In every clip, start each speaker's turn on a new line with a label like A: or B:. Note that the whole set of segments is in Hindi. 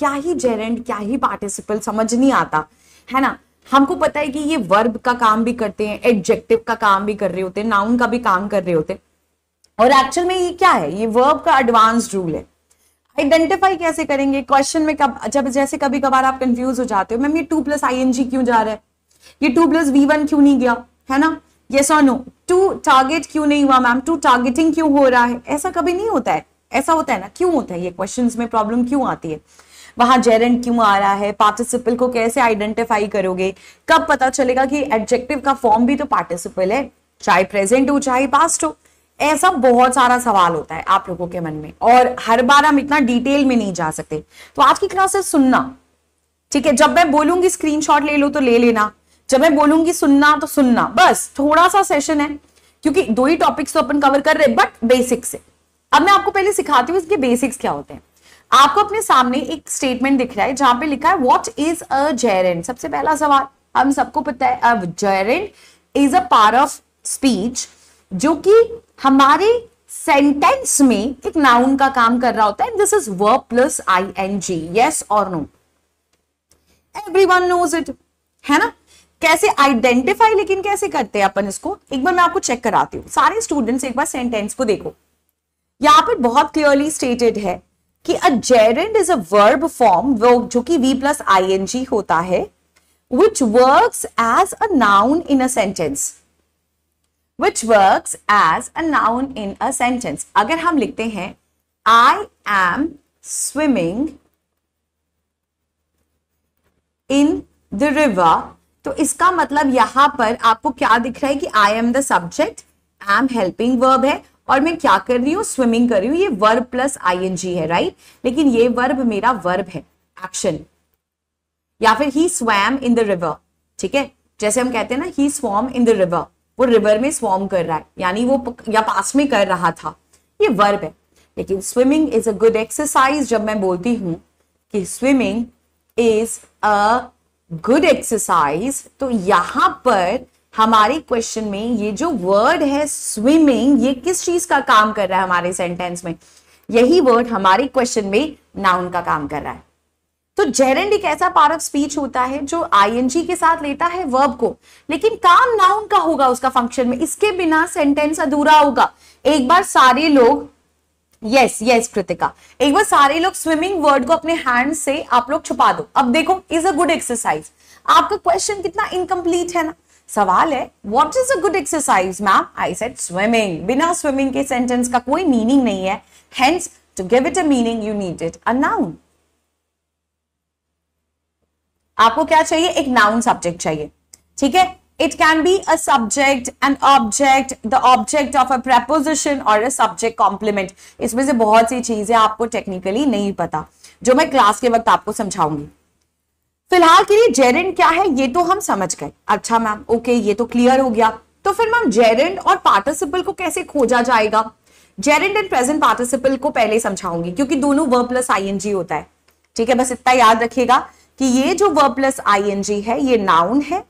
A: क्या ही जेरेंट क्या ही पार्टिसिपल समझ नहीं आता है ना हमको पता है कि ये वर्ब का काम भी करते हैं एडजेक्टिव का काम भी कर रहे होते हैं नाउन का भी काम कर रहे होते और एक्चुअल में ये क्या है ये वर्ब का एडवांस रूल है आइडेंटिफाई कैसे करेंगे क्वेश्चन में कब जब जैसे कभी कभार आप कंफ्यूज हो जाते हो मैम ये टू प्लस आई क्यों जा रहा है ये टू प्लस वी वन क्यों नहीं गया है ना ये सो नो टू टारगेट क्यों नहीं हुआ मैम टू टारगेटिंग क्यों हो रहा है ऐसा कभी नहीं होता है ऐसा होता है ना क्यों होता है ये क्वेश्चन में प्रॉब्लम क्यों आती है वहां जेरेंट क्यों आ रहा है पार्टिसिपल को कैसे आइडेंटिफाई करोगे कब पता चलेगा कि एडजेक्टिव का फॉर्म भी तो पार्टिसिपल है चाहे प्रेजेंट हो चाहे पास्ट हो ऐसा बहुत सारा सवाल होता है आप लोगों के मन में और हर बार हम इतना डिटेल में नहीं जा सकते तो आज की क्लासेस सुनना ठीक है जब मैं बोलूंगी स्क्रीनशॉट ले लो तो ले लेना जब मैं बोलूंगी सुनना तो सुनना बस थोड़ा सा सेशन है क्योंकि दो ही टॉपिक्स तो अपन कवर कर रहे हैं बट बेसिक्स से अब मैं आपको पहले सिखाती हूँ इसके बेसिक्स क्या होते हैं आपको अपने सामने एक स्टेटमेंट दिख रहा है जहां पे लिखा है व्हाट इज अ जेरेंट सबसे पहला सवाल हम सबको पता है अब gerund is a part of speech जो कि हमारे सेंटेंस में एक नाउन का काम कर रहा होता है this is verb plus I N G yes और no every one knows it है ना कैसे आइडेंटिफाई लेकिन कैसे करते हैं अपन इसको एक बार मैं आपको चेक कराती हूँ सारे स्टूडेंट्स एक बार सेंटेंस को देखो यहाँ पर बहुत क्लियरली स्टेटेड है कि a gerund is a verb form जो कि V plus I N G होता है which work as a noun in a sentence which work as a noun in a sentence अगर हम लिखते हैं I am swimming in the river तो इसका मतलब यहां पर आपको क्या दिख रहा है कि I am the subject I am helping verb है और मैं क्या कर रही हूँ स्विमिंग कर रही हूँ ये वर्ब प्लस आईएनजी है राइट लेकिन ये वर्ब मेरा वर्ब है एक्शन या फिर he swam in the river ठीक है जैसे हम कहते हैं ना he swam in the river वो रिवर में स्वॉम कर रहा है यानी वो या पास में कर रहा था ये वर्ब है लेकिन swimming is a good exercise जब मैं बोलती हूँ कि swimming is a good exercise तो यहां पर हमारे क्वेश्चन में ये जो वर्ड है स्विमिंग ये किस चीज का काम कर रहा है हमारे सेंटेंस में यही वर्ड हमारे क्वेश्चन में नाउन का काम कर रहा है तो जेरेंड एक ऐसा पार्ट ऑफ स्पीच होता है जो आईएनजी के साथ लेता है वर्ब को लेकिन काम नाउन का होगा उसका फंक्शन में इसके बिना सेंटेंस अधूरा होगा एक बार सारे लोग यस यस कृतिका एक बार सारे लोग स्विमिंग वर्ड को अपने हैंड से आप लोग छुपा दो अब देखो इज अ गुड एक्सरसाइज आपका क्वेश्चन कितना इनकम्प्लीट है ना सवाल है what is a good exercise ma'am I said swimming बिना स्विमिंग के सेंटेंस का कोई मीनिंग नहीं है hence to give it a meaning you need it a noun आपको क्या चाहिए एक नाउन सब्जेक्ट चाहिए ठीक है it can be a subject an object the object of a preposition और अ सब्जेक्ट कॉम्प्लीमेंट इसमें से बहुत सी चीजें आपको टेक्निकली नहीं पता जो मैं क्लास के वक्त आपको समझाऊंगी फिलहाल के लिए जेरेंड क्या है ये तो हम समझ गए अच्छा मैम ओके ये तो क्लियर हो गया तो फिर मैम जेरेंड और पार्टिसिपल को कैसे खोजा जाएगा जेरेंड एंड प्रेजेंट पार्टिसिपल को पहले समझाऊंगी क्योंकि दोनों वर्ब प्लस आईएनजी होता है ठीक है बस इतना याद रखिएगा कि ये जो वर्ब प्लस आईएनजी है ये नाउन है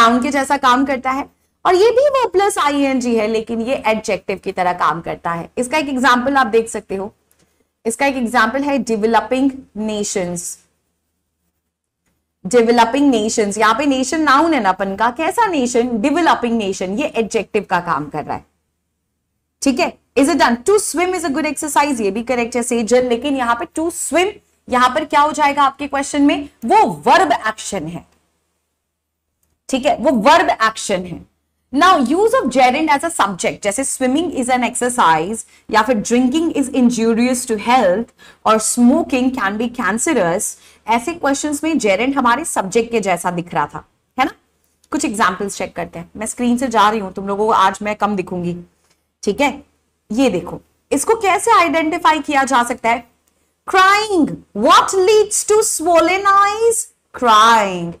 A: नाउन के जैसा काम करता है और ये भी वर्ब प्लस आईएनजी है लेकिन ये एडजेक्टिव की तरह काम करता है इसका एक एग्जाम्पल आप देख सकते हो इसका एक एग्जाम्पल है डिवेलपिंग नेशंस डेवलपिंग नेशन यहाँ पे नेशन नाउन है ना अपन का कैसा नेशन डेवलपिंग नेशन ये एडजेक्टिव का काम कर रहा है ठीक है is it done to swim is a good exercise ये भी करेक्ट है सेजन लेकिन यहाँ पे टू स्विम यहां पर क्या हो जाएगा आपके क्वेश्चन में वो वर्ब एक्शन है ठीक है वो वर्ब एक्शन है now use of gerund as a subject जैसे स्विमिंग इज एन एक्सरसाइज या फिर drinking is injurious to health और स्मोकिंग कैन बी कैंसरस ऐसे क्वेश्चन में जेरेंड हमारे सब्जेक्ट के जैसा दिख रहा था है ना कुछ एग्जाम्पल्स चेक करते हैं मैं स्क्रीन से जा रही हूं तुम लोगों को आज मैं कम दिखूंगी ठीक है ये देखो इसको कैसे आइडेंटिफाई किया जा सकता है crying what leads to swollen eyes crying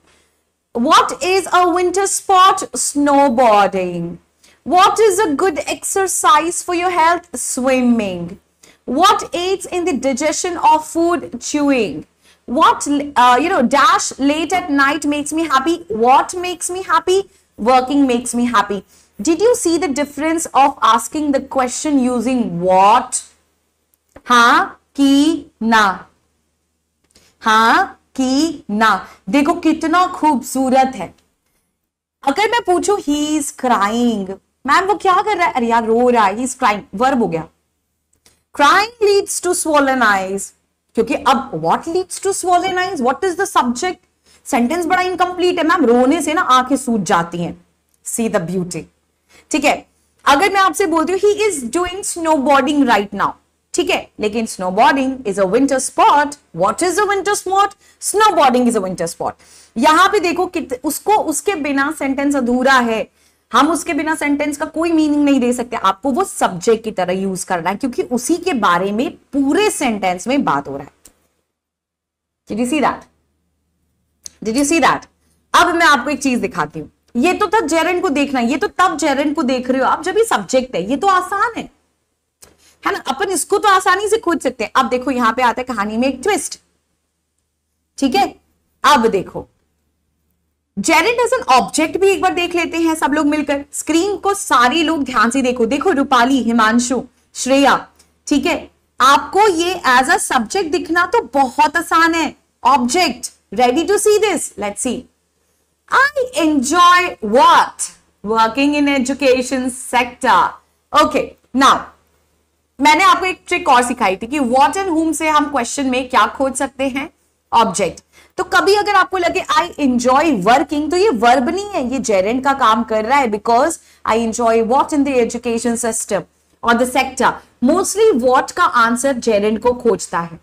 A: What is a winter sport? Snowboarding. What is a good exercise for your health? Swimming. What aids in the digestion of food? Chewing. What, uh, you know, dash late at night makes me happy. What makes me happy? Working makes me happy. Did you see the difference of asking the question using what? Ha, ki, na. Ha, की ना देखो कितना खूबसूरत है अगर मैं पूछू ही इज क्राइंग मैम वो क्या कर रहा है अरे यार रो रहा है ही इज क्राइंग वर्ब हो गया crying leads to swollen eyes क्योंकि अब what leads to swollen eyes what is the subject sentence बड़ा इनकम्प्लीट है मैम रोने से ना आंखें सूज जाती हैं सी द ब्यूटी ठीक है अगर मैं आपसे बोलती हूँ he is doing snowboarding right now ठीक है लेकिन snowboarding is a winter sport what is a winter sport snowboarding is a winter sport यहां पे देखो उसको उसके बिना सेंटेंस अधूरा है हम उसके बिना सेंटेंस का कोई मीनिंग नहीं दे सकते आपको वो सब्जेक्ट की तरह यूज करना है क्योंकि उसी के बारे में पूरे सेंटेंस में बात हो रहा है did you see that did you see that अब मैं आपको एक चीज दिखाती हूं ये तो था जेरन को देखना ये तो तब जेरन को देख रहे हो आप जब ये सब्जेक्ट है ये तो आसान है है ना अपन इसको तो आसानी से खोज सकते हैं अब देखो यहां पे आता है कहानी में एक ट्विस्ट ठीक है अब देखो जेनेट एज एन ऑब्जेक्ट भी एक बार देख लेते हैं सब लोग मिलकर स्क्रीन को सारे लोग ध्यान से देखो देखो रूपाली हिमांशु श्रेया ठीक है आपको ये एज अ सब्जेक्ट दिखना तो बहुत आसान है object ready to see this let see I enjoy what working in education sector okay now मैंने आपको एक ट्रिक और सिखाई थी कि वॉट एंड होम से हम क्वेश्चन में क्या खोज सकते हैं ऑब्जेक्ट तो कभी अगर आपको लगे आई एंजॉय वर्किंग तो ये वर्ब नहीं है ये जेरेंट का काम कर रहा है because I enjoy what in the education system और द सेक्टर मोस्टली वॉट का आंसर जेरेंट को खोजता है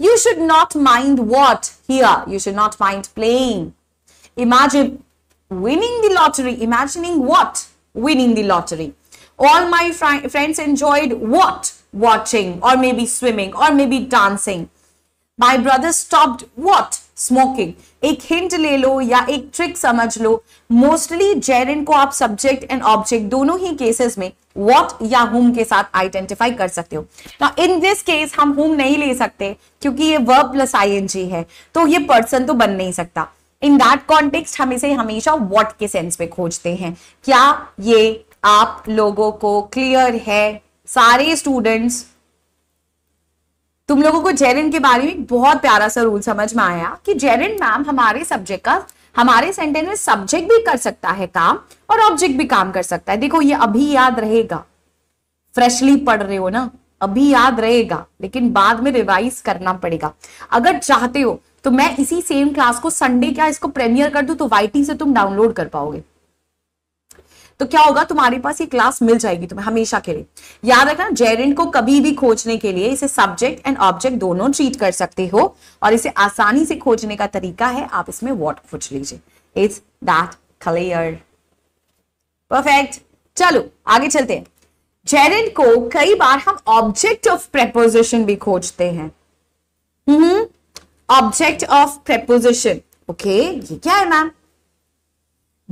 A: you should not mind what here you should not mind playing imagine winning the lottery imagining what winning the lottery all my fr friends enjoyed what? Watching or maybe swimming or maybe dancing. My brother stopped what? Smoking एक हिंट ले लो या एक ट्रिक समझ लो मोस्टली जेरिन को आप सब्जेक्ट एंड ऑब्जेक्ट दोनों ही केसेस में वॉट या हुम के साथ आइडेंटिफाई कर सकते हो ना इन दिस केस हम हुम नहीं ले सकते क्योंकि ये verb plus I N G है तो ये पर्सन तो बन नहीं सकता इन दैट कॉन्टेक्स्ट हम इसे हमेशा वॉट के सेंस में खोजते हैं क्या ये आप लोगों को क्लियर है सारे स्टूडेंट्स तुम लोगों को जेरिन के बारे में बहुत प्यारा सा रूल समझ में आया कि जेरिन मैम हमारे सब्जेक्ट का हमारे सेंटेंस में सब्जेक्ट भी कर सकता है काम और ऑब्जेक्ट भी काम कर सकता है देखो ये अभी याद रहेगा फ्रेशली पढ़ रहे हो ना अभी याद रहेगा लेकिन बाद में रिवाइज करना पड़ेगा अगर चाहते हो तो मैं इसी सेम क्लास को संडे क्या इसको प्रीमियर कर दू तो वाइटिंग से तुम डाउनलोड कर पाओगे तो क्या होगा तुम्हारे पास ये क्लास मिल जाएगी तुम्हें हमेशा के लिए याद रखना जेरेंट को कभी भी खोजने के लिए इसे सब्जेक्ट एंड ऑब्जेक्ट दोनों ट्रीट कर सकते हो और इसे आसानी से खोजने का तरीका है आप इसमें वॉट खोज लीजिए इट्स दैट क्लियर परफेक्ट चलो आगे चलते हैं जेरेंट को कई बार हम ऑब्जेक्ट ऑफ प्रेपोजिशन भी खोजते हैं ऑब्जेक्ट ऑफ प्रेपोजिशन ओके ये क्या है मैम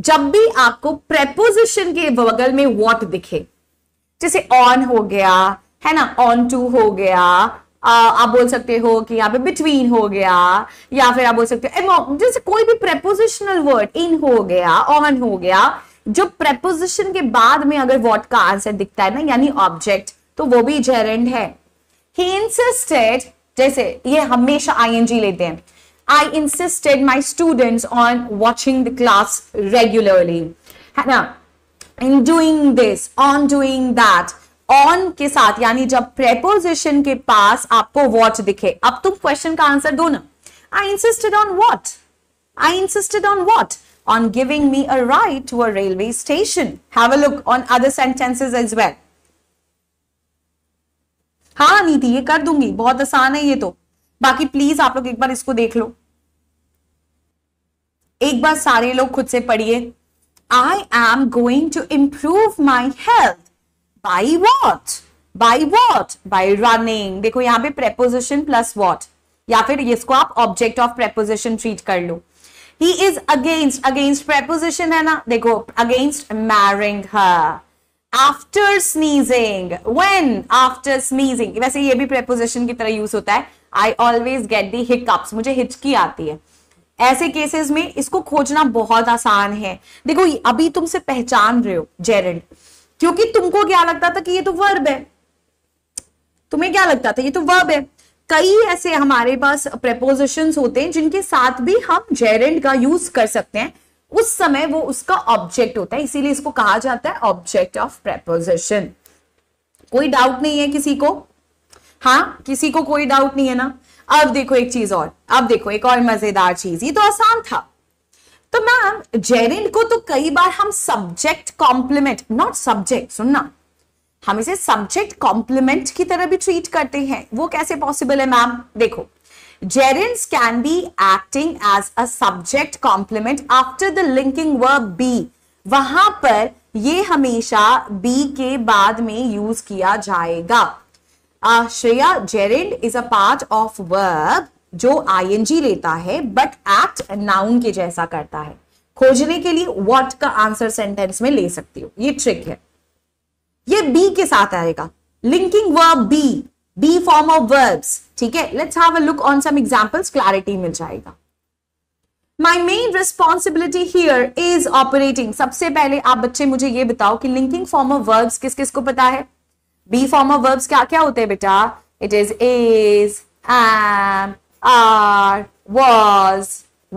A: जब भी आपको प्रेपोजिशन के बगल में वॉट दिखे जैसे ऑन हो गया है ना ऑन टू हो गया आ, आप बोल सकते हो कि यहाँ पे बिटवीन हो गया या फिर आप बोल सकते हो जैसे कोई भी प्रेपोजिशनल वर्ड इन हो गया ऑन हो गया जो प्रेपोजिशन के बाद में अगर वॉट का आंसर दिखता है ना यानी ऑब्जेक्ट तो वो भी जेरेंड है ही इंसिस्टेड जैसे ये हमेशा आईएनजी लेते हैं I insisted my students on watching the class regularly. Hannah, in doing this, on doing that, on के साथ यानी जब प्रेपोजिशन के पास आपको वॉट दिखे अब तुम क्वेश्चन का आंसर दो ना I insisted on what I insisted on what on giving me a ride to a railway station have a look on other sentences as well हाँ नीति ये कर दूंगी बहुत आसान है ये तो बाकी प्लीज आप लोग एक बार इसको देख लो एक बार सारे लोग खुद से पढ़िए I am going to improve my health by what by what by running देखो यहाँ पे प्रेपोजिशन प्लस वॉट या फिर इसको आप ऑब्जेक्ट ऑफ प्रेपोजिशन ट्रीट कर लो he is against against preposition है ना देखो against marrying after sneezing when after sneezing वैसे ये भी प्रेपोजिशन की तरह यूज होता है I always get the hiccups मुझे हिचकी आती है ऐसे केसेस में इसको खोजना बहुत आसान है देखो अभी तुमसे पहचान रहे हो जेरेंड क्योंकि तुमको क्या लगता था कि ये तो वर्ब है तुम्हें क्या लगता था ये तो वर्ब है कई ऐसे हमारे पास प्रपोजिशन होते हैं जिनके साथ भी हम जेरेंड का यूज कर सकते हैं उस समय वो उसका ऑब्जेक्ट होता है इसीलिए इसको कहा जाता है ऑब्जेक्ट ऑफ प्रपोजिशन कोई डाउट नहीं है किसी को हाँ किसी को कोई डाउट नहीं है ना अब देखो एक चीज और अब देखो एक और मजेदार चीज ये तो आसान था तो मैम जेरिन को तो कई बार हम सब्जेक्ट कॉम्प्लीमेंट नॉट सब्जेक्ट सुनना हम इसे सब्जेक्ट कॉम्प्लीमेंट की तरह भी ट्रीट करते हैं वो कैसे पॉसिबल है मैम देखो gerund can be acting as a subject complement after the linking verb be वहां पर ये हमेशा बी के बाद में यूज किया जाएगा Shreya gerund is a part of verb जो आईएनजी लेता है बट एक्ट नाउन के जैसा करता है खोजने के लिए व्हाट का आंसर सेंटेंस में ले सकती हो ये ट्रिक है ये बी के साथ आएगा linking verb be be form of verbs ठीक है let's have a look on some examples clarity मिल जाएगा my main responsibility here is operating सबसे पहले आप बच्चे मुझे ये बताओ कि लिंकिंग फॉर्म ऑफ वर्ब्स किस किस को पता है बी फॉर्म ऑफ वर्ब्स क्या क्या होते हैं बेटा it is is am are was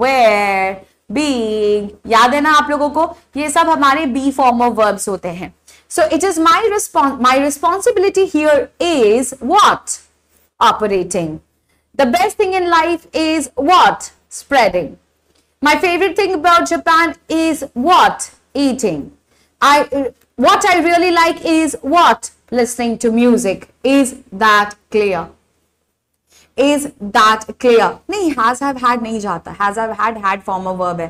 A: were being याद है ना आप लोगों को ये सब हमारे बी फॉर्म ऑफ वर्ब्स होते हैं so it is my response my responsibility here is what operating The best thing in life is what? Spreading. My favorite thing about Japan is what? Eating. I what I really like is what? listening to music. Is that clear? Is that clear? nahi has have had nahi jata has have had had former verb hai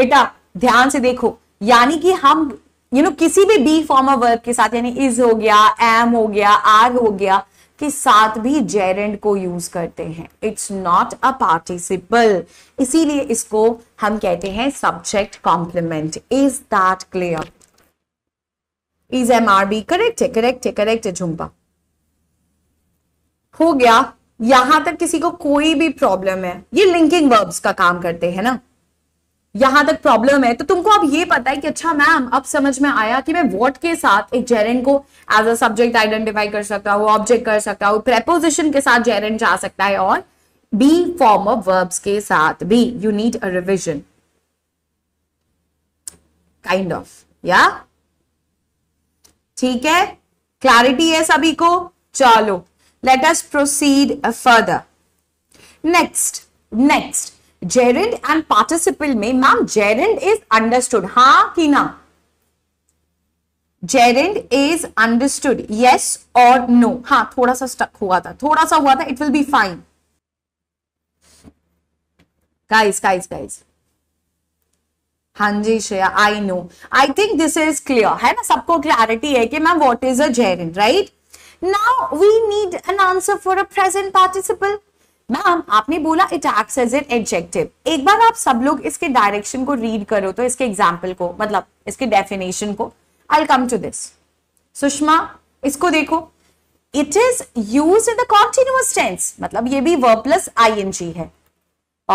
A: beta dhyan se dekho yani ki hum you you know know, किसी भी बी फॉर्मर वर्ब के साथ यानी इज हो गया एम हो गया आर हो गया के साथ भी जेरेंड को यूज करते हैं इट्स नॉट अ पार्टिसिपल इसीलिए इसको हम कहते हैं subject complement is that clear is am are be correct है करेक्ट है करेक्ट है झुम्पा हो गया यहां तक किसी को कोई भी प्रॉब्लम है ये लिंकिंग वर्ब्स का काम करते हैं ना यहां तक प्रॉब्लम है तो तुमको अब ये पता है कि अच्छा मैम अब समझ में आया कि मैं वॉट के साथ एक जेरेंट को एज अ सब्जेक्ट आइडेंटिफाई कर सकता हूँ ऑब्जेक्ट कर सकता हूँ प्रेपोजिशन के साथ जेरेंट जा सकता है और बी फॉर्म ऑफ वर्ब्स के साथ be you need a revision kind of या ठीक है क्लैरिटी है सभी को चलो let us proceed further next next gerund and participle में मैम जेरेंड इज अंडरस्टूड हाँ कि ना जेरेंड इज अंडरस्टूड यस और नो हाँ थोड़ा सा स्टक हुआ था थोड़ा सा हुआ था it will be fine guys guys guys हाँ जी Shreya I know I think this is clear है ना सबको क्लैरिटी है कि ma'am what is a gerund right now we need an answer for a present participle ma'am आपने बोला it act as an adjective एक बार आप सब लोग इसके डायरेक्शन को रीड करो तो इसके एग्जाम्पल को मतलब इसके डेफिनेशन को I come to this Sushma इसको देखो it is use in the continuous tense मतलब ये भी verb plus I N G है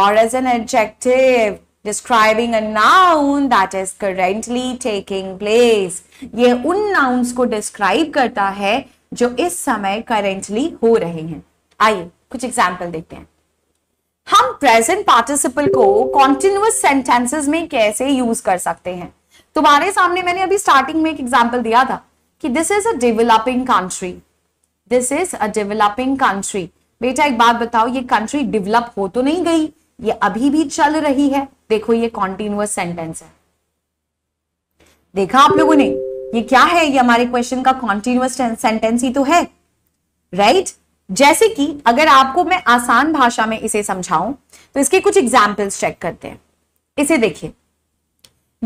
A: और as an adjective describing a noun that is currently taking place ये उन नाउन्स को डिस्क्राइब करता है जो इस समय करेंटली हो रहे हैं आइए कुछ एग्जाम्पल देखते हैं हम प्रेजेंट पार्टिसिपल को कॉन्टिन्यूस सेंटेंसेस में कैसे यूज कर सकते हैं तुम्हारे सामने मैंने अभी स्टार्टिंग में एक एग्जाम्पल दिया था कि this is a developing country this is a developing country बेटा एक बात बताओ ये कंट्री डेवलप हो तो नहीं गई ये अभी भी चल रही है देखो ये कॉन्टिन्यूस सेंटेंस है देखा आप लोगों ने ये क्या है ये हमारे क्वेश्चन का कॉन्टिन्यूस सेंटेंस ही तो है राइट right? जैसे कि अगर आपको मैं आसान भाषा में इसे समझाऊं तो इसके कुछ एग्जाम्पल्स चेक करते हैं इसे देखिए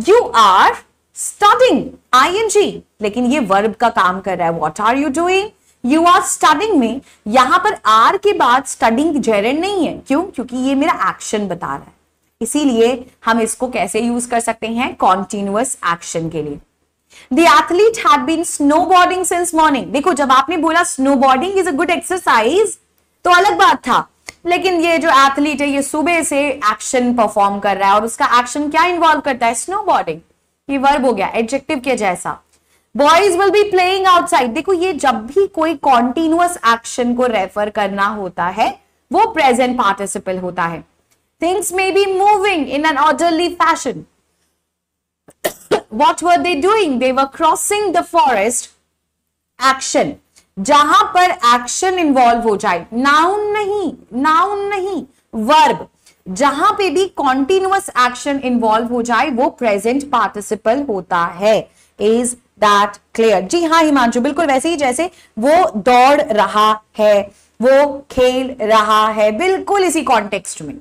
A: you are starting I N G लेकिन ये वर्ब का काम कर रहा है what are you doing you are studying में यहां पर आर के बाद स्टडिंग जेरेंड नहीं है क्यों क्योंकि ये मेरा एक्शन बता रहा है इसीलिए हम इसको कैसे यूज कर सकते हैं कॉन्टिन्यूस एक्शन के लिए The athlete had been snowboarding since morning देखो जब आपने बोला snowboarding is a good exercise तो अलग बात था लेकिन ये जो एथलीट है ये सुबह से एक्शन परफॉर्म कर रहा है और उसका एक्शन क्या इन्वॉल्व करता है स्नो बॉर्डिंग वर्ब हो गया एडजेक्टिव के जैसा boys will be playing outside देखो ये जब भी कोई कॉन्टिन्यूस एक्शन को रेफर करना होता है वो प्रेजेंट पार्टिसिपल होता है things may be moving in an orderly fashion what were they doing they were crossing the forest action जहां पर एक्शन इन्वॉल्व हो जाए नाउन नहीं नाउन नहीं वर्ब जहां पे भी कॉन्टिन्यूस एक्शन इन्वॉल्व हो जाए वो प्रेजेंट पार्टिसिपल होता है इज दैट क्लियर जी हाँ हिमांशु बिल्कुल वैसे ही जैसे वो दौड़ रहा है वो खेल रहा है बिल्कुल इसी कॉन्टेक्स्ट में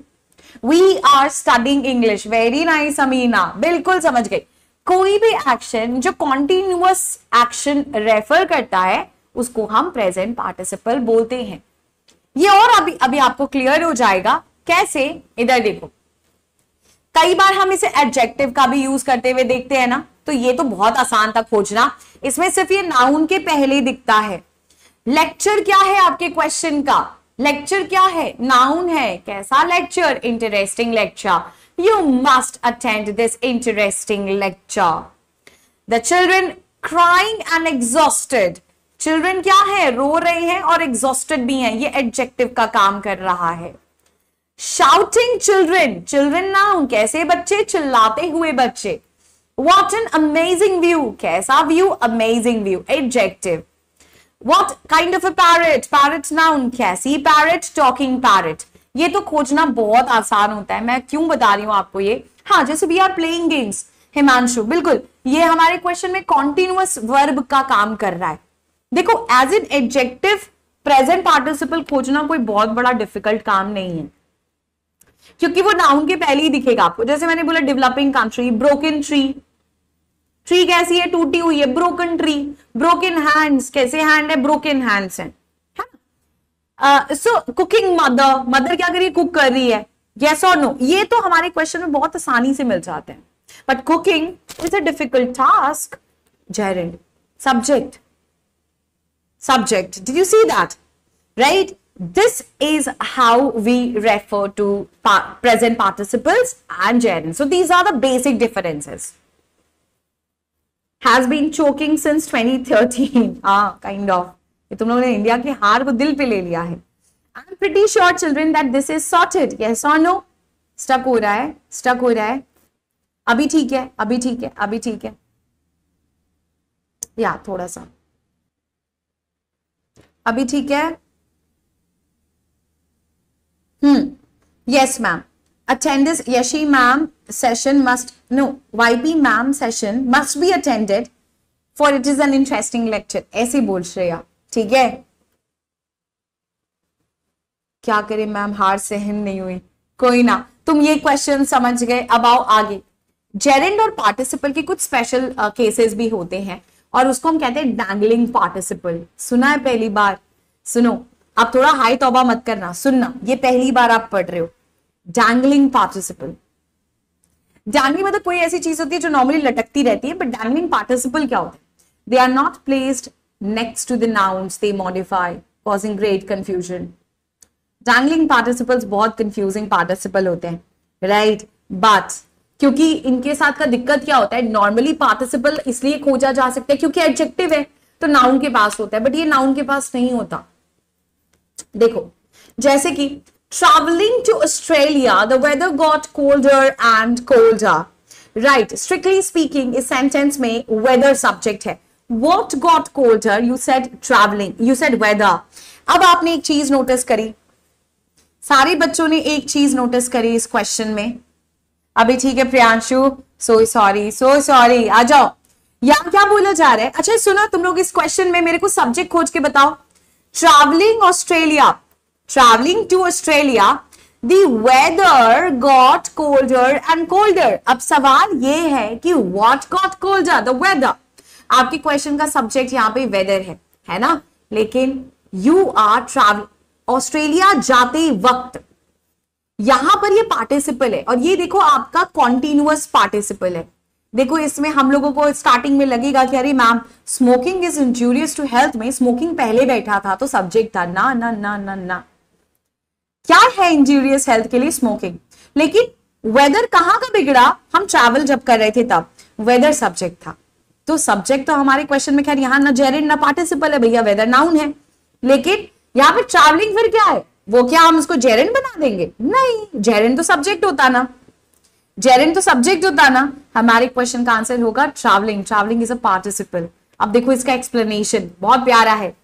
A: we are studying English very nice Amina बिल्कुल समझ गई कोई भी एक्शन जो कॉन्टिन्यूअस एक्शन रेफर करता है उसको हम प्रेजेंट पार्टिसिपल बोलते हैं ये और अभी अभी आपको क्लियर हो जाएगा कैसे इधर देखो कई बार हम इसे एडजेक्टिव का भी यूज करते हुए देखते हैं ना तो ये तो बहुत आसान था खोजना इसमें सिर्फ ये नाउन के पहले दिखता है लेक्चर क्या है आपके क्वेश्चन का लेक्चर क्या है नाउन है कैसा lecture interesting lecture you must attend this interesting lecture the children crying and exhausted children क्या है रो रहे हैं और एग्जॉस्टेड भी हैं ये एडजेक्टिव का काम कर रहा है शाउटिंग चिल्ड्रेन चिल्ड्रेन ना कैसे बच्चे चिल्लाते हुए बच्चे वॉट एन अमेजिंग व्यू कैसा view amazing view adjective what kind of a parrot parrot noun कैसी पैरट टॉकिंग पैरट ये तो खोजना बहुत आसान होता है मैं क्यों बता रही हूं आपको ये हाँ जैसे we are playing games Himanshu बिल्कुल ये हमारे क्वेश्चन में कॉन्टिन्यूस वर्ब का काम कर रहा है देखो as an adjective present participle खोजना कोई बहुत बड़ा डिफिकल्ट काम नहीं है क्योंकि वो नाउन के पहले ही दिखेगा आपको जैसे मैंने बोला developing country broken tree tree कैसी है टूटी हुई है ब्रोकन ट्री ब्रोकन हैंड्स कैसे हैंड है ब्रोकन हैंड्स है सो कुकिंग मदर मदर क्या करिए कुक कर रही है येस और नो ये तो हमारे क्वेश्चन में बहुत आसानी से मिल जाते हैं but cooking is a difficult task gerund subject subject did you see that right this is how we refer to pa present participles and gerund. So these are the basic differences. Has been choking since 2013. ah, kind of. ye तुम लोगों ने इंडिया की हार को दिल पे ले लिया है I am pretty sure children that this is sorted yes और नो स्टक हो रहा है स्टक हो रहा है अभी ठीक है अभी ठीक है अभी ठीक है या thoda sa abhi theek hai hmm yes ma'am यशी ma'am session must know why yb ma'am session must be attended for it is an interesting lecture ऐसे बोल श्रेया ठीक है क्या करें मैम हार सहन नहीं हुई कोई ना तुम ये क्वेश्चन समझ गए अब आओ आगे जेरेंड और पार्टिसिपल के कुछ स्पेशल केसेस uh, भी होते हैं और उसको हम कहते हैं डैंगलिंग पार्टिसिपल सुना है पहली बार सुनो अब थोड़ा हाई तोबा मत करना सुनना ये पहली बार आप पढ़ रहे हो डैंगलिंग पार्टिसिपल डैंगलिंग मतलब कोई ऐसी चीज होती है जो नॉर्मली लटकती रहती है बट डैंगलिंग पार्टिसिपल क्या होता है they are not placed next to the nouns they modify causing great confusion dangling participles बहुत कंफ्यूजिंग पार्टिसिपल होते हैं राइट बट क्योंकि इनके साथ का दिक्कत क्या होता है नॉर्मली पार्टिसिपल इसलिए खोजा जा सकता है क्योंकि एडजेक्टिव है तो नाउन के पास होता है बट ये नाउन के पास नहीं होता देखो जैसे कि travelling to Australia the weather got colder and colder right strictly speaking इस सेंटेंस में वेदर सब्जेक्ट है what got colder you said travelling you said weather अब आपने एक चीज नोटिस करी सारे बच्चों ने एक चीज नोटिस करी इस क्वेश्चन में अभी ठीक है Priyanshu so sorry so sorry आ जाओ यहां क्या बोला जा रहा है अच्छा सुना तुम लोग इस क्वेश्चन में मेरे को सब्जेक्ट खोज के बताओ traveling Australia, traveling to Australia, the weather got colder and colder. अब सवाल ये है कि what got colder? The weather. आपके क्वेश्चन का सब्जेक्ट यहाँ पे वेदर है है ना लेकिन यू आर ट्रैवल ऑस्ट्रेलिया जाते वक्त यहां पर ये पार्टिसिपल है और ये देखो आपका कॉन्टिन्यूअस पार्टिसिपल है देखो इसमें हम लोगों को स्टार्टिंग में लगेगा कि अरे ma'am smoking is injurious to health में स्मोकिंग पहले बैठा था तो सब्जेक्ट था ना ना ना ना ना क्या है इंजूरियस हेल्थ के लिए स्मोकिंग लेकिन वेदर कहाँ का बिगड़ा हम ट्रैवल जब कर रहे थे तब वेदर सब्जेक्ट था तो सब्जेक्ट तो हमारे क्वेश्चन में खैर यहाँ ना जेरिड ना पार्टिसिपल है भैया वेदर नाउन है लेकिन यहाँ पे ट्रैवलिंग फिर क्या है वो क्या हम उसको जेरेंड बना देंगे नहीं जेरेंड तो सब्जेक्ट होता ना जेरिन तो सब्जेक्ट जो था ना हमारे क्वेश्चन का आंसर होगा travelling travelling is a participle अब देखो इसका एक्सप्लेनेशन बहुत प्यारा है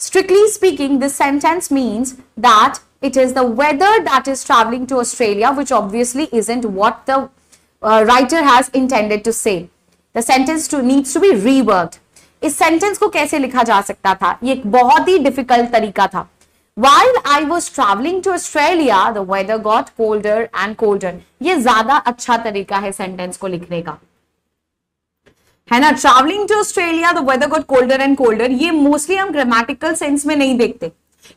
A: strictly speaking this sentence means that it is the weather that is travelling to Australia which obviously is and what the writer has intended to say sentence two needs to be reworded इस सेंटेंस को कैसे लिखा जा सकता था ये एक बहुत ही डिफिकल्ट तरीका था While I was traveling to Australia, the weather got colder and colder. ये ज्यादा अच्छा तरीका है सेंटेंस को लिखने का है ना travelling to Australia the weather got colder and colder ये मोस्टली हम ग्रामेटिकल सेंस में नहीं देखते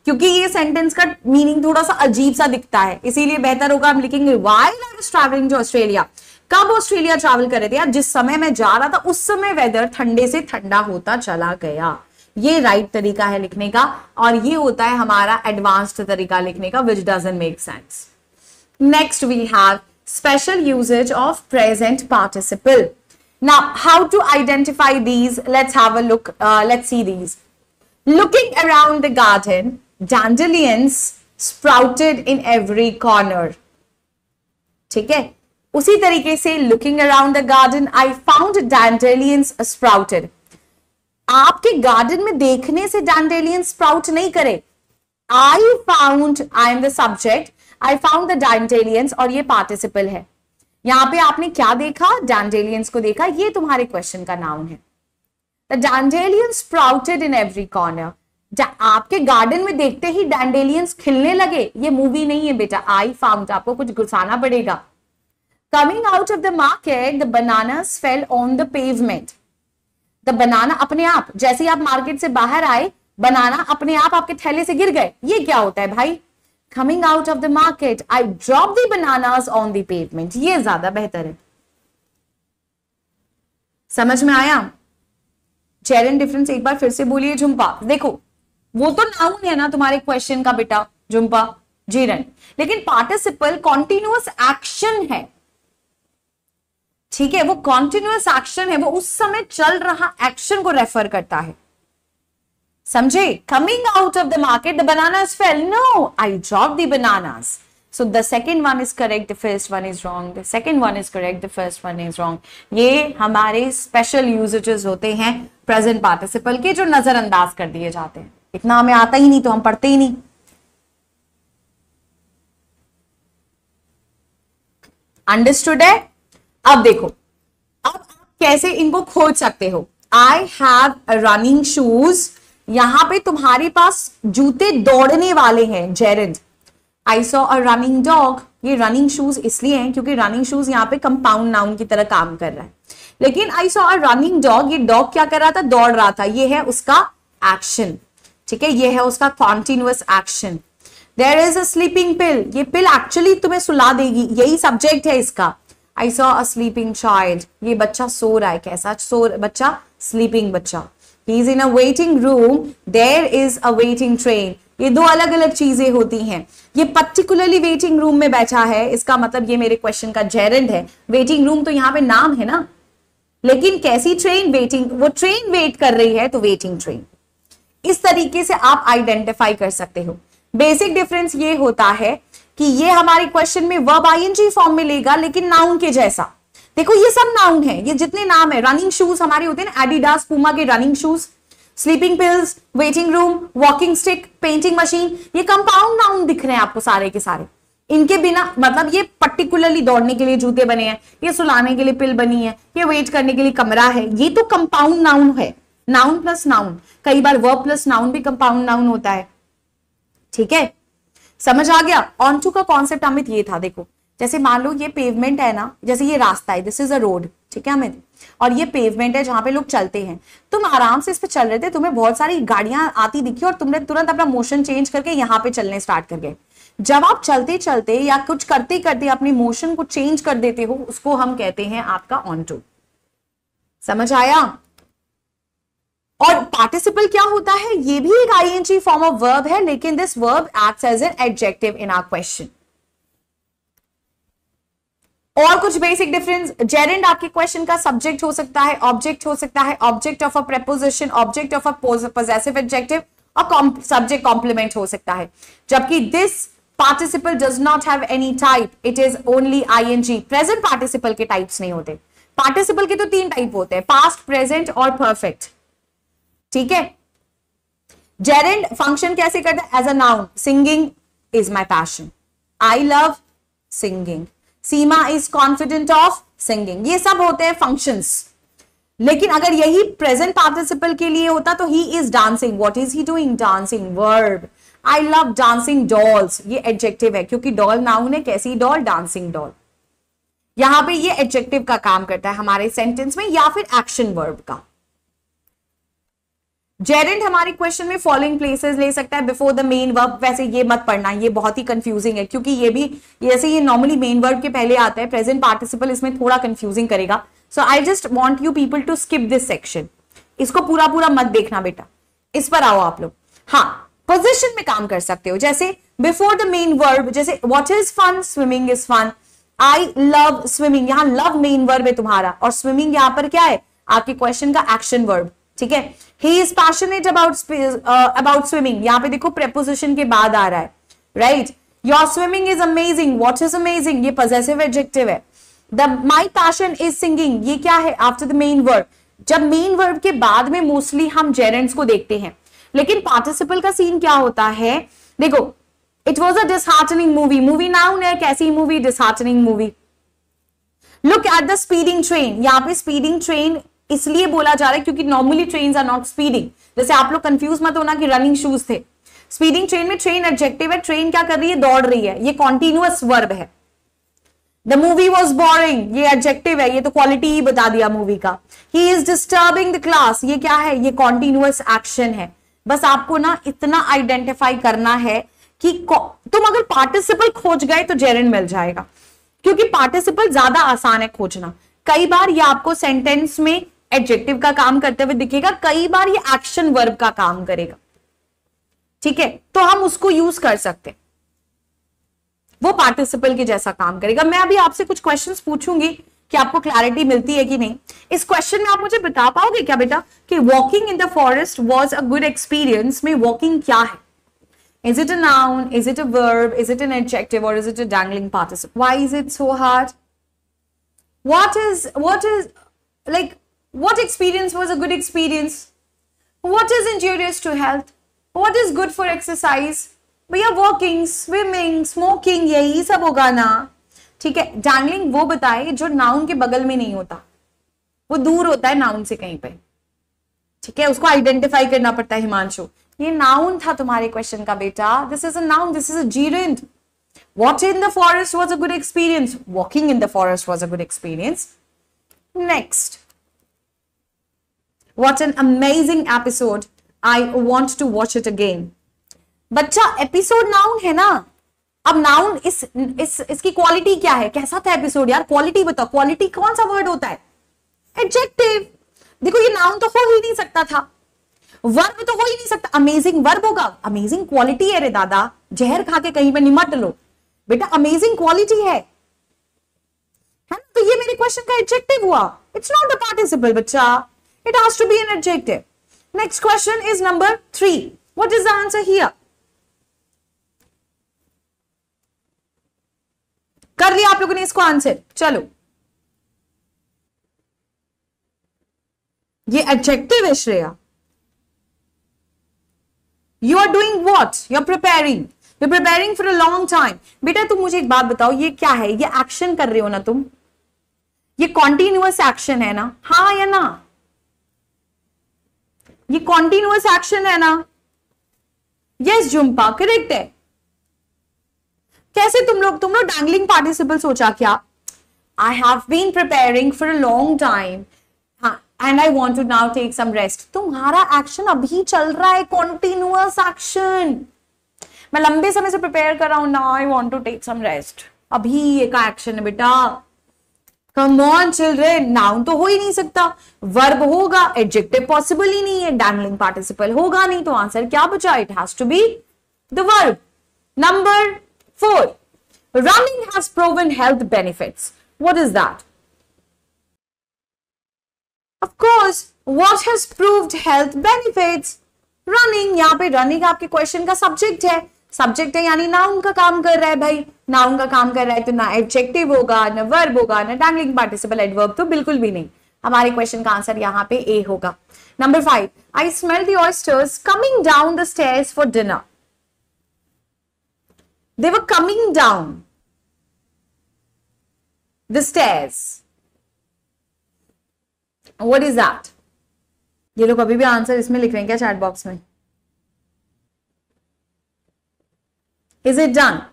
A: क्योंकि ये सेंटेंस का मीनिंग थोड़ा सा अजीब सा दिखता है इसीलिए बेहतर होगा हम लिखेंगे while I was travelling to Australia कब ऑस्ट्रेलिया ट्रेवल कर रहे थे यार जिस समय मैं जा रहा था उस समय वेदर ठंडे से ठंडा होता चला गया ये राइट right तरीका है लिखने का और ये होता है हमारा एडवांस्ड तरीका लिखने का which doesn't make sense next we have special usages of present participle ना how to identify these let's है look let's see these looking around the garden dandelions sprouted in every corner ठीक है उसी तरीके से looking around the garden I found dandelions sprouted आपके गार्डन में देखने से डांडेलियन स्प्राउट नहीं करे I found I am the subject I found the dandelions और ये पार्टिसिपल है यहां पे आपने क्या देखा डांडेलियंस को देखा ये तुम्हारे क्वेश्चन का नाउन है the dandelion sprouted in every corner आपके गार्डन में देखते ही डांडेलियंस खिलने लगे ये मूवी नहीं है बेटा आई फाउंड आपको कुछ घुसाना पड़ेगा coming out of the market the banana fell on the pavement the banana अपने आप जैसे ही आप मार्केट से बाहर आए बनाना अपने आप आपके थैले से गिर गए ये क्या होता है भाई coming out of the market I drop the bananas on the pavement ये ज्यादा बेहतर है समझ में आया चेयर एंड डिफरेंस एक बार फिर से बोलिए झुम्पा देखो वो तो नाउन है ना तुम्हारे क्वेश्चन का बेटा झुम्पा जीरन लेकिन पार्टिसिपल कॉन्टिन्यूस एक्शन है ठीक है वो कॉन्टिन्यूस एक्शन है वो उस समय चल रहा एक्शन को रेफर करता है समझे coming out of the market the bananas fell no I drop the bananas so the second one is correct the first one is wrong the second one is correct the first one is wrong ये हमारे स्पेशल यूजेजेस होते हैं प्रेजेंट पार्टिसिपल के जो नजरअंदाज कर दिए जाते हैं इतना हमें आता ही नहीं तो हम पढ़ते ही नहीं अंडरस्टूड है अब देखो अब आप कैसे इनको खोज सकते हो आई हैव रनिंग शूज यहां पे तुम्हारे पास जूते दौड़ने वाले हैं gerund I saw a running dog ये रनिंग शूज इसलिए हैं क्योंकि रनिंग शूज यहाँ पे कंपाउंड नाउन की तरह काम कर रहा है लेकिन I saw a running dog ये डॉग क्या कर रहा था दौड़ रहा था ये है उसका एक्शन ठीक है ये है उसका continuous action there is a sleeping pill ये पिल एक्चुअली तुम्हें सुला देगी यही सब्जेक्ट है इसका I saw a sleeping child ये बच्चा सो रहा है कैसा सो बच्चा स्लीपिंग बच्चा he is in a waiting room there is a waiting train ये दो अलग अलग चीजें होती हैं ये पर्टिकुलरली वेटिंग रूम में बैठा है इसका मतलब ये मेरे क्वेश्चन का जेरेंड है वेटिंग रूम तो यहाँ पे नाम है ना लेकिन कैसी ट्रेन वेटिंग वो ट्रेन वेट कर रही है तो वेटिंग ट्रेन इस तरीके से आप आइडेंटिफाई कर सकते हो बेसिक डिफरेंस ये होता है कि ये हमारे क्वेश्चन में वर्ब आईएनजी फॉर्म में लेगा लेकिन नाउन के जैसा देखो ये सब नाउन है ये जितने नाम है रनिंग शूज हमारे होते हैं एडिडास पुमा के running shoes sleeping pills waiting room walking stick painting machine ये कंपाउंड नाउन दिख रहे हैं आपको सारे के सारे इनके बिना मतलब ये पर्टिकुलरली दौड़ने के लिए जूते बने हैं ये सुलाने के लिए पिल बनी है ये वेट करने के लिए कमरा है ये तो कंपाउंड नाउन है नाउन प्लस नाउन कई बार वर्ब प्लस नाउन भी कंपाउंड नाउन होता है ठीक है समझ आ गया ऑन टू का कॉन्सेप्ट अमित ये था देखो जैसे मान लो ये पेवमेंट है ना जैसे ये रास्ता है दिस इज अ रोड ठीक है अमित और ये पेवमेंट है जहां पे लोग चलते हैं तुम आराम से इस पे चल रहे थे तुम्हें बहुत सारी गाड़ियां आती दिखी और तुमने तुरंत अपना मोशन चेंज करके यहाँ पे चलने स्टार्ट कर गए जब आप चलते चलते या कुछ करते करते अपनी मोशन को चेंज कर देते हो उसको हम कहते हैं आपका ऑन टू समझ आया और पार्टिसिपल क्या होता है ये भी एक आईएनजी फॉर्म ऑफ वर्ब है लेकिन this verb act as an adjective in our question और कुछ बेसिक डिफरेंस जेरेंड आपके क्वेश्चन का सब्जेक्ट हो सकता है ऑब्जेक्ट हो सकता है object of a preposition object of a possessive adjective और सब्जेक्ट कॉम्प्लीमेंट हो सकता है जबकि this participle does not have any type it is only ING present participle के टाइप्स नहीं होते पार्टिसिपल के तो तीन टाइप होते हैं पास्ट प्रेजेंट और परफेक्ट ठीक है जेरेंड फंक्शन कैसे करते हैं as a noun singing is my passion I love singing Seema is confident of singing ये सब होते हैं फंक्शंस लेकिन अगर यही प्रेजेंट पार्टिसिपल के लिए होता तो he is dancing what is he doing dancing verb I love dancing dolls ये एडजेक्टिव है क्योंकि डॉल नाउन है कैसी डॉल डांसिंग डॉल यहां पे ये एडजेक्टिव का काम करता है हमारे सेंटेंस में या फिर एक्शन वर्ब का जेरेंट हमारे क्वेश्चन में फॉलोइंग प्लेसेस ले सकता है बिफोर द मेन वर्ब वैसे ये मत पढ़ना ये बहुत ही कंफ्यूजिंग है क्योंकि ये भी जैसे ये नॉर्मली मेन वर्ब के पहले आता है प्रेजेंट पार्टिसिपल इसमें थोड़ा कंफ्यूजिंग करेगा so I just want you people to skip this section इसको पूरा पूरा मत देखना बेटा इस पर आओ आप लोग हाँ पोजिशन में काम कर सकते हो जैसे बिफोर द मेन वर्ब जैसे what is fun swimming is fun I love swimming यहाँ लव मेन वर्ब है तुम्हारा और स्विमिंग यहाँ पर क्या है आपके क्वेश्चन का एक्शन वर्ब ठीक है he is passionate about about swimming यहाँ पे देखो प्रेपोजिशन के बाद आ रहा है right your swimming is amazing what is amazing ये पॉजिटिव एडजेक्टिव है the my passion is singing ये क्या है आफ्टर द मेन वर्ड जब मेन वर्ब के बाद में मोस्टली हम जेरेंट्स को देखते हैं लेकिन पार्टिसिपल का सीन क्या होता है देखो it was a disheartening movie movie noun है कैसी movie disheartening movie look at the speeding train यहाँ पे स्पीडिंग ट्रेन इसलिए बोला जा रहा है क्योंकि normally train are not speeding जैसे आप लोग कंफ्यूज मत होना कि रनिंग शूज थे स्पीडिंग ट्रेन में ट्रेन एडजेक्टिव है ट्रेन क्या कर रही है दौड़ रही है ये कॉन्टिन्यूअस वर्ब है द मूवी वॉज बोरिंग ये एडजेक्टिव है ये तो क्वालिटी ही बता दिया मूवी का ही इज डिस्टर्बिंग द क्लास ये क्या है ये कॉन्टिन्यूअस एक्शन है बस आपको ना इतना आइडेंटिफाई करना है कि तुम अगर पार्टिसिपल खोज गए तो जेरिन मिल जाएगा क्योंकि पार्टिसिपल ज्यादा आसान है खोजना कई बार ये आपको सेंटेंस में एडजेक्टिव का काम करते हुए दिखेगा कई बार ये एक्शन वर्ब का काम करेगा ठीक है तो हम उसको यूज कर सकते वो पार्टिसिपल के जैसा काम करेगा मैं अभी आपसे कुछ क्वेश्चंस पूछूंगी कि आपको क्लैरिटी मिलती है कि नहीं इस क्वेश्चन में आप मुझे बता पाओगे क्या बेटा कि walking in the forest was a good experience में वॉकिंग क्या है is it noun is it a a is it an an adjective or is it a dangling participle? Why is it so hard? What is what is What experience was a good experience? What is injurious to health? What is good for exercise? भैया वॉकिंग स्विमिंग स्मोकिंग यही सब होगा ना ठीक है डैंगलिंग वो बताए जो नाउन के बगल में नहीं होता वो दूर होता है नाउन से कहीं पे ठीक है उसको आइडेंटिफाई करना पड़ता है हिमांशु ये नाउन था तुम्हारे क्वेश्चन का बेटा this is a noun this is a gerund what in the forest was a good experience walking in the forest was a good experience next What an amazing episode. I want to watch it again. बच्चा एपिसोड नाउन है ना अब नाउन इस इस इसकी क्वालिटी क्या है कैसा था एपिसोड यार क्वालिटी बताओ क्वालिटी कौन सा वर्ड होता है एडजेक्टिव देखो ये नाउन तो हो ही नहीं सकता था वर्ब तो हो ही नहीं सकता अमेजिंग वर्ब होगा अमेजिंग क्वालिटी है रे दादा जहर खा के कहीं पे निमट लो बेटा अमेजिंग क्वालिटी है है ना तो ये मेरे क्वेश्चन का एडजेक्टिव हुआ इट्स नॉट अ पार्टिसिपल बच्चा It has to be an adjective. Next question is number 3. What is the answer here? कर लिया आप लोगों ने इसको आंसर चलो ये एडजेक्टिव है Shreya you are doing what you are preparing you preparing for a long time बेटा तुम मुझे एक बात बताओ ये क्या है ये एक्शन कर रहे हो ना तुम ये कॉन्टिन्यूअस एक्शन है ना हाँ या ना ये कॉन्टिन्यूस एक्शन है ना यस जुम्पा करेक्ट है कैसे तुम लोग तुम लोग डैंगलिंग पार्टिसिपल सोचा क्या I have been preparing for a long time and I want to now take some rest तुम्हारा एक्शन अभी चल रहा है कॉन्टिन्यूस एक्शन मैं लंबे समय से प्रिपेयर कर रहा हूं ना I want to take some rest अभी एक एक्शन है बेटा कम ऑन चिल्ड्रेन नाउन तो हो ही नहीं सकता वर्ब होगा एडजेक्टिव पॉसिबल ही नहीं है डैंगलिंग पार्टिसिपल होगा नहीं तो आंसर क्या बचा it has to be the verb number four running has proven health benefits what is that of course what has proved health benefits running यहाँ पे रनिंग आपके क्वेश्चन का सब्जेक्ट है सब्जेक्ट है यानी नाउन का काम कर रहा है भाई नाउन का काम कर रहा है तो ना एडजेक्टिव होगा ना वर्ब होगा ना डैंगलिंग पार्टिसिपल एडवर्ब तो बिल्कुल भी नहीं हमारे क्वेश्चन का आंसर यहाँ पे ए होगा number five I smell the coming down the stairs for dinner they were coming down the stairs what is that ये लोग अभी भी आंसर इसमें लिख रहे हैं क्या चैट बॉक्स में Is it done?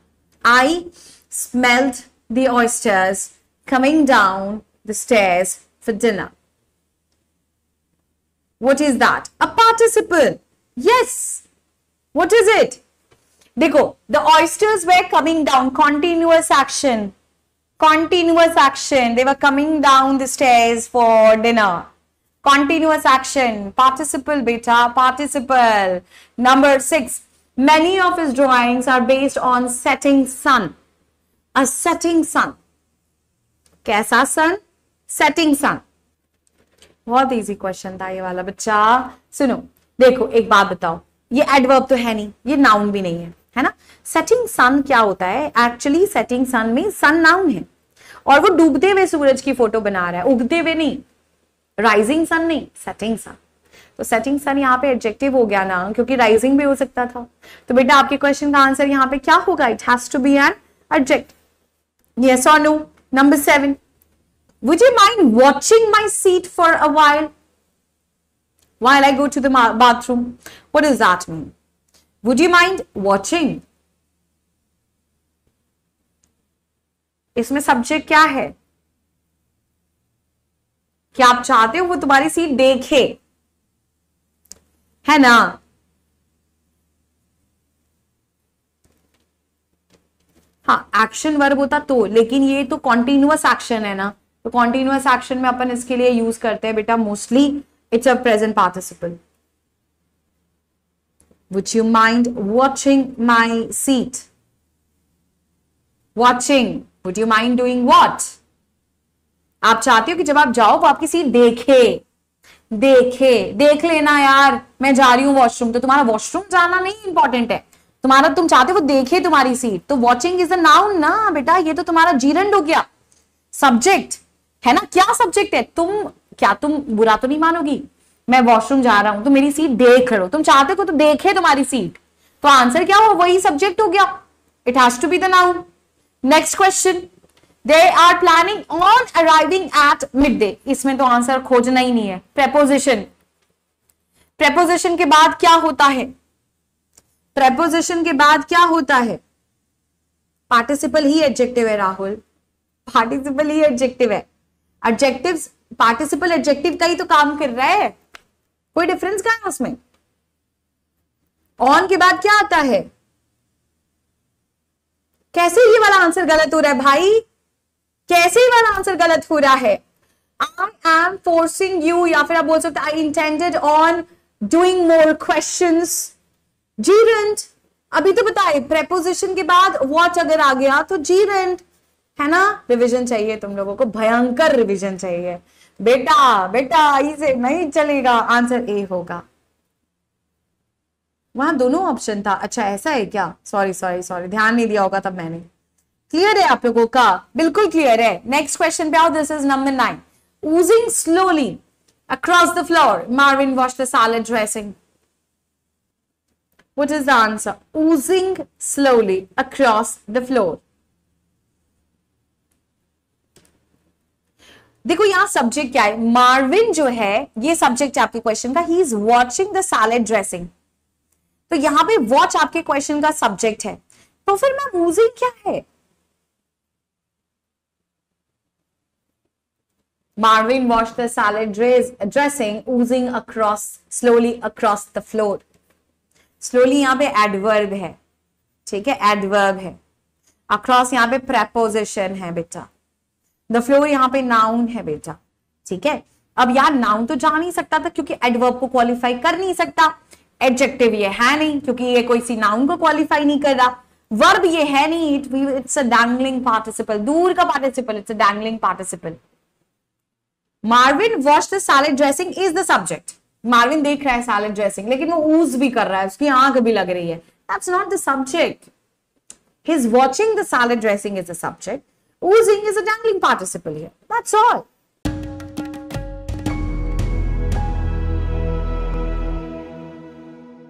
A: I smelled the oysters coming down the stairs for dinner. What is that? A participle. Yes. What is it? They go. the oysters were coming down. Continuous action. Continuous action. They were coming down the stairs for dinner. Continuous action. Participle, beta. Participle. Number six. Many of his drawings are based on setting sun. A setting sun. कैसा सन सेटिंग सन बहुत इजी क्वेश्चन था ये वाला बच्चा सुनो देखो एक बात बताओ ये एडवर्ब तो है नहीं ये नाउन भी नहीं है है ना सेटिंग सन क्या होता है एक्चुअली सेटिंग सन में सन नाउन है और वो डूबते हुए सूरज की फोटो बना रहा है उगते हुए नहीं राइजिंग सन नहीं सेटिंग सन तो सेटिंग सन यहाँ पे एडजेक्टिव हो गया ना क्योंकि राइजिंग भी हो सकता था तो बेटा आपके क्वेश्चन का आंसर यहाँ पे क्या होगा it has to be an adjective yes और no number seven would you mind watching my seat for a while while I go to the bathroom what is that mean would you mind watching इसमें सब्जेक्ट क्या है क्या आप चाहते हो वो तुम्हारी सीट देखे है ना हाँ एक्शन वर्ब होता तो लेकिन ये तो कॉन्टिन्यूस एक्शन है ना तो कॉन्टिन्यूस एक्शन में अपन इसके लिए यूज करते हैं बेटा mostly it's a present participle would you mind watching my seat watching would you mind doing what आप चाहते हो कि जब आप जाओ वो आपकी सीट देखे देखे देख लेना यार मैं जा रही हूँ वॉशरूम तो तुम्हारा वॉशरूम जाना नहीं इंपॉर्टेंट है तुम्हारा तुम चाहते हो देखे तुम्हारी सीट तो वॉचिंग इज अ नाउन ना बेटा ये तो तुम्हारा जीरंड हो गया सब्जेक्ट है ना क्या सब्जेक्ट है तुम क्या तुम बुरा तो नहीं मानोगी मैं वॉशरूम जा रहा हूं तो मेरी सीट देख रहे हो तुम चाहते हो तो देखे तुम्हारी सीट तो आंसर क्या हो वही सब्जेक्ट हो गया it has to be the noun next question they are planning on arriving at midday इसमें तो आंसर खोजना ही नहीं है प्रेपोजिशन प्रेपोजिशन के बाद क्या होता है प्रेपोजिशन के बाद क्या होता है पार्टिसिपल ही एडजेक्टिव है राहुल पार्टिसिपल ही एडजेक्टिव है एडजेक्टिव पार्टिसिपल एडजेक्टिव का ही तो काम कर रहा है कोई डिफरेंस क्या है उसमें ऑन के बाद क्या आता है कैसे ये वाला आंसर गलत हो रहा है भाई कैसे ही वाला आंसर गलत हो रहा है आई एम फोर्सिंग यू या फिर आप बोल सकते I intended on doing more question जी रेंट अभी तो बताए प्रेपोजिशन के बाद वॉच अगर आ गया तो जी रेंट है ना रिविजन चाहिए तुम लोगों को भयंकर रिविजन चाहिए बेटा बेटा इसे नहीं चलेगा आंसर ए होगा वहां दोनों ऑप्शन था अच्छा ऐसा है क्या सॉरी सॉरी सॉरी ध्यान नहीं दिया होगा तब मैंने क्लियर है आप लोगों का बिल्कुल क्लियर है नेक्स्ट क्वेश्चन पे आओ this is number nine oozing slowly across the floor Marvin wash the salad dressing what is the answer Oozing slowly across the floor देखो यहाँ सब्जेक्ट क्या है मार्विन जो है ये सब्जेक्ट है आपके क्वेश्चन का ही is watching the salad dressing तो यहाँ पे वॉच आपके क्वेश्चन का सब्जेक्ट है तो फिर मैं ऊजिंग क्या है Marvin watched the salad dressing oozing across slowly across the floor. Slowly यहाँ पे adverb है ठीक है adverb है across यहाँ पे preposition है बेटा the floor यहाँ पे noun है बेटा ठीक है अब यार noun तो जा नहीं सकता था क्योंकि adverb को qualify कर नहीं सकता एडजेक्टिव ये है नहीं क्योंकि ये कोई सी नाउन को क्वालिफाई नहीं कर रहा वर्ब ये है नहीं it it's a dangling participle दूर का participle it's a dangling participle Marvin watch the salad dressing is the subject Marvin देख रहा है सैलेड ड्रेसिंग लेकिन वो ऊज भी कर रहा है उसकी आंख भी लग रही है that's not the subject he is watching the salad dressing is the subject oozing is a dangling participle here that's all